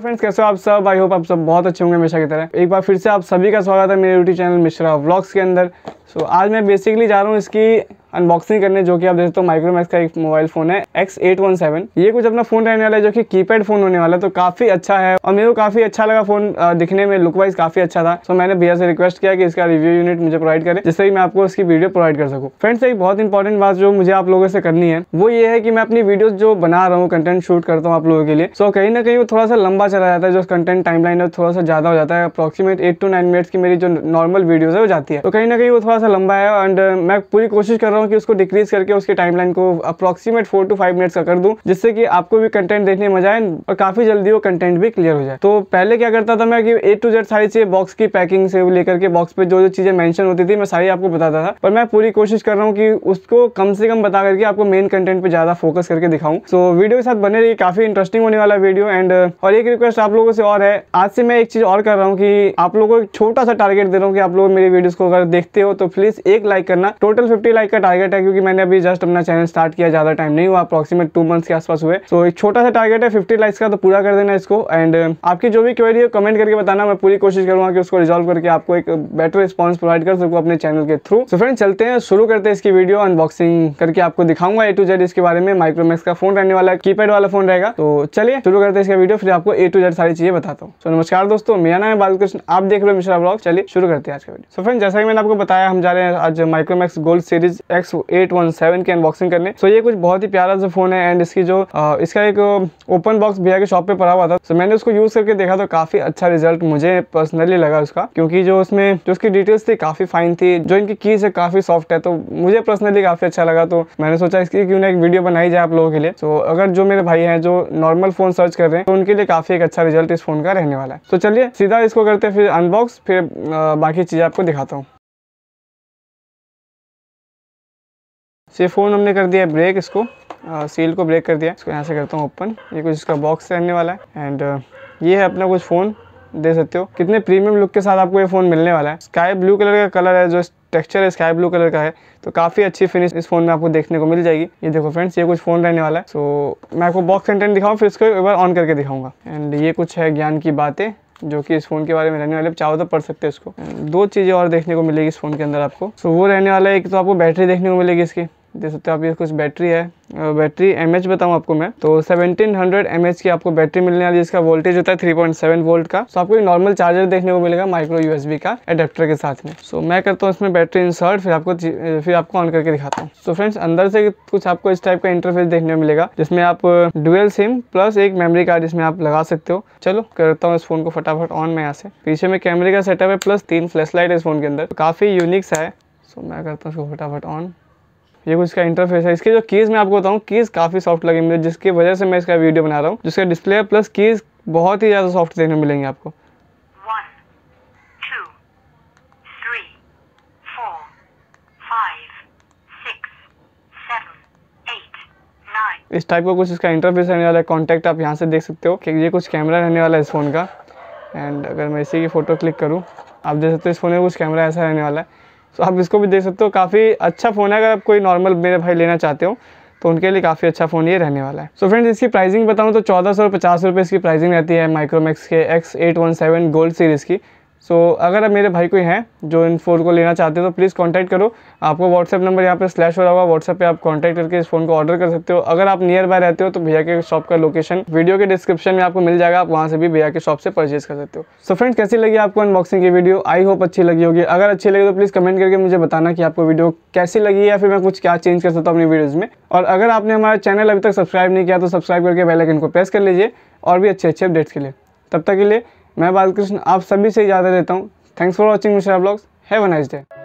hello friends कैसे हो आप सब आई होप आप सब बहुत अच्छे होंगे हमेशा की तरह एक बार फिर से आप सभी का स्वागत है मेरे यूट्यूब चैनल मिश्रा व्लॉग्स के अंदर सो so, आज मैं बेसिकली जा रहा हूँ इसकी अनबॉक्सिंग करने जो कि आप देखते हो माइक्रोमैक्स का एक मोबाइल फोन है एक्स एट वन सेवन ये कुछ अपना फोन रहने वाला है जो कि कीपैड फोन होने वाला है तो काफी अच्छा है और मेरे को काफी अच्छा लगा फोन दिखने में लुक वाइज काफी अच्छा था सो so, मैंने भैया से रिक्वेस्ट किया कि इसका रिव्यू यूनिट मुझे प्रोवाइड करें जिससे कि मैं आपको इसकी वीडियो प्रोवाइड कर सकूँ फ्रेंड्स एक बहुत इंपॉर्टेंट बात जो मुझे आप लोगों से करनी है वो ये है कि मैं अपनी वीडियो जो बना रहा हूँ कंटेंट शूट करता हूँ आप लोगों के लिए सो कहीं ना कहीं वो थोड़ा सा लंबा चला जाता है जो कंटेंट टाइम लाइन है थोड़ा सा ज्यादा हो जाता है approximate eight to nine minutes की मेरी जो नॉर्मल वीडियोज है वो जाती है तो कहीं ना कहीं वो थोड़ा थोड़ा सा लंबा है एंड uh, मैं पूरी कोशिश कर रहा हूँ कि उसको डिक्रीज करके उसके टाइमलाइन को approximate four to five minutes का कर दूँ जिससे कि आपको भी कंटेंट देखने में मजा आए और काफ़ी जल्दी वो कंटेंट भी क्लियर हो जाए तो पहले क्या करता था मैं कि ए टू जेड सारी चीज़ें बॉक्स की पैकिंग से लेकर के बॉक्स पर जो जो चीज़ें मैंशन होती थी मैं सारी आपको बताता था पर मैं पूरी कोशिश कर रहा हूँ कि उसको कम से कम बता करके आपको मेन कंटेंट पर ज़्यादा फोकस करके दिखाऊँ सो वीडियो के साथ बने रही काफ़ी इंटरेस्टिंग होने वाला वीडियो एंड uh, और एक रिक्वेस्ट आप लोगों से और है आज से मैं एक चीज़ और कर रहा हूँ कि आप लोगों को एक छोटा सा टारगेट दे रहा हूँ कि आप लोग मेरी वीडियोज़ को अगर देखते हो तो प्लीज एक लाइक करना टोटल फिफ्टी लाइक का टारगेट है क्योंकि मैंने अभी जस्ट अपना चैनल स्टार्ट किया ज्यादा टाइम नहीं हुआ अप्रॉक्सीमेट टू मंथ्स के आसपास हुए तो एक छोटा सा टारगेट है फिफ्टी लाइक्स का तो पूरा कर देना इसको एंड uh, आपकी जो भी क्वेरी है कमेंट करके बताना मैं पूरी कोशिश करूंगा कि उसको रिजोल्व करके आपको एक बेटर रिस्पॉन्स प्रोवाइड कर सकूँ अपने चैनल के थ्रू सो फ्रेंड चलते हैं शुरू करते हैं इसकी वीडियो अनबॉक्सिंग करके आपको दिखाऊंगा ए टू जेड इसके बारे में माइक्रोमैक्स का फोन रहने वाला की पैड वाला फोन रहेगा तो चलिए शुरू करते हैं इसका वीडियो फिर आपको ए टू जेड सारी चीजें बताता हूँ सो नमस्कार दोस्तों मेरा नाम है बालकृष्ण आप देख रहे हो मिश्रा ब्लॉग चलिए शुरू करते हैं आज का वीडियो सो फ्रेंड जैसा कि मैंने आपको बताया हम जा रहे हैं आज Micromax gold series X eight one seven की अनबॉक्सिंग करने सो so, ये कुछ बहुत ही प्यारा सा फोन है एंड इसकी जो आ, इसका एक ओपन बॉक्स भैया के शॉप पे पड़ा हुआ था सो so, मैंने उसको यूज करके देखा तो काफी अच्छा रिजल्ट मुझे पर्सनली लगा उसका क्योंकि जो उसमें जो उसकी डिटेल्स थी काफी फाइन थी जो इनकी कीज है काफी सॉफ्ट है तो मुझे पर्सनली काफी अच्छा लगा तो मैंने सोचा इसकी क्यों ना एक वीडियो बनाई जाए आप लोगों के लिए तो अगर जो मेरे भाई है जो नॉर्मल फोन सर्च कर रहे हैं तो उनके लिए काफी एक अच्छा रिजल्ट इस फोन का रहने वाला है तो चलिए सीधा इसको करते हैं फिर अनबॉक्स फिर बाकी चीज़ आपको दिखाता हूँ से फ़ोन हमने कर दिया ब्रेक इसको आ, सील को ब्रेक कर दिया इसको यहाँ से करता हूँ ओपन ये कुछ इसका बॉक्स रहने वाला है एंड ये है अपना कुछ फ़ोन दे सकते हो कितने प्रीमियम लुक के साथ आपको ये फ़ोन मिलने वाला है स्काई ब्लू कलर का कलर है जो टेक्सचर है स्काई ब्लू कलर का है तो काफ़ी अच्छी फिनिश इस फोन में आपको देखने को मिल जाएगी ये देखो फ्रेंड्स ये कुछ फ़ोन रहने वाला है सो मैं आपको बॉक्स कंटेंट दिखाऊँ फिर इसको एक बार ऑन करके दिखाऊंगा एंड ये कुछ है ज्ञान की बातें जो कि इस फ़ोन के बारे में रहने वाले चाहो तो पढ़ सकते हो इसको दो चीज़ें और देखने को मिलेगी इस फ़ोन के अंदर आपको सो वो रहने वाला है एक तो आपको बैटरी देखने को मिलेगी इसकी देख सकते हो आप ये कुछ बैटरी है बैटरी एम एच बताऊँ आपको मैं तो 1700 हंड्रेड एम एच की आपको बैटरी मिलने वाली है इसका वोल्टेज होता है 3.7 वोल्ट का सो तो आपको एक नॉर्मल चार्जर देखने को मिलेगा माइक्रो यूएसबी का एडेप्टर के साथ में सो मैं करता हूँ इसमें बैटरी इंसर्ट फिर आपको फिर आपको ऑन करके दिखाता हूँ सो फ्रेंड्स अंदर से कुछ आपको इस टाइप का इंटरफेस देखने को मिलेगा जिसमें आप डुअल सिम प्लस एक मेमरी कार्ड इसमें आप लगा सकते हो चलो करता हूँ इस फोन को फटाफट ऑन मैं यहाँ से पीछे में कैमरे का सेटअप है प्लस तीन फ्लैश लाइट है इस फोन के अंदर काफ़ी यूनिक सा है सो मैं करता हूँ इसको फटाफट ऑन ये कुछ इसका इंटरफेस है इसके जो कीज़ मैं आपको बताऊँ कीज़ काफ़ी सॉफ्ट लगे मुझे जिसकी वजह से मैं इसका वीडियो बना रहा हूँ जिसका डिस्प्ले प्लस कीज़ बहुत ही ज़्यादा सॉफ्ट देखने मिलेंगे आपको इस टाइप का कुछ इसका इंटरफेस रहने वाला है कॉन्टैक्ट आप यहाँ से देख सकते हो कि ये कुछ कैमरा रहने वाला है इस फ़ोन का एंड अगर मैं इसी की फ़ोटो क्लिक करूँ आप देख सकते हो इस फ़ोन में कुछ कैमरा ऐसा रहने वाला है सो आप इसको भी देख सकते हो काफ़ी अच्छा फ़ोन है अगर आप कोई नॉर्मल मेरे भाई लेना चाहते हो तो उनके लिए काफ़ी अच्छा फ़ोन ये रहने वाला है सो so फ्रेंड्स इसकी प्राइसिंग बताऊँ तो चौदह सौ पचास रुपये इसकी प्राइसिंग रहती है माइक्रोमैक्स के X eight one seven gold series की सो so, अगर मेरे भाई कोई हैं जो इन फ़ोन को लेना चाहते हो तो प्लीज़ कांटेक्ट करो आपको व्हाट्सअप नंबर यहाँ पे स्लैश हो रहा होगा व्हाट्सअप पे आप कांटेक्ट करके इस फ़ोन को ऑर्डर कर सकते हो अगर आप नियर बाय रहते हो तो भैया के शॉप का लोकेशन वीडियो के डिस्क्रिप्शन में आपको मिल जाएगा आप वहाँ से भी भैया के शॉप से परचेज कर सकते हो सो so, फ्रेंड्स कैसी लगी आपको अनबॉक्सिंग की वीडियो आई होप अच्छी लगी होगी अगर अच्छी लगी तो प्लीज़ कमेंट करके मुझे बताना कि आपको वीडियो कैसी लगी या फिर मैं कुछ क्या चेंज कर सकता हूँ अपनी वीडियोज़ में और अगर आपने हमारा चैनल अभी तक सब्सक्राइब नहीं किया तो सब्सक्राइब करके बेलाइकन को प्रेस कर लीजिए और भी अच्छे अच्छे अपडेट्स के लिए तब तक के लिए मैं बालकृष्ण आप सभी से इजाज़त देता हूँ thanks for watching Mishra blogs have a nice day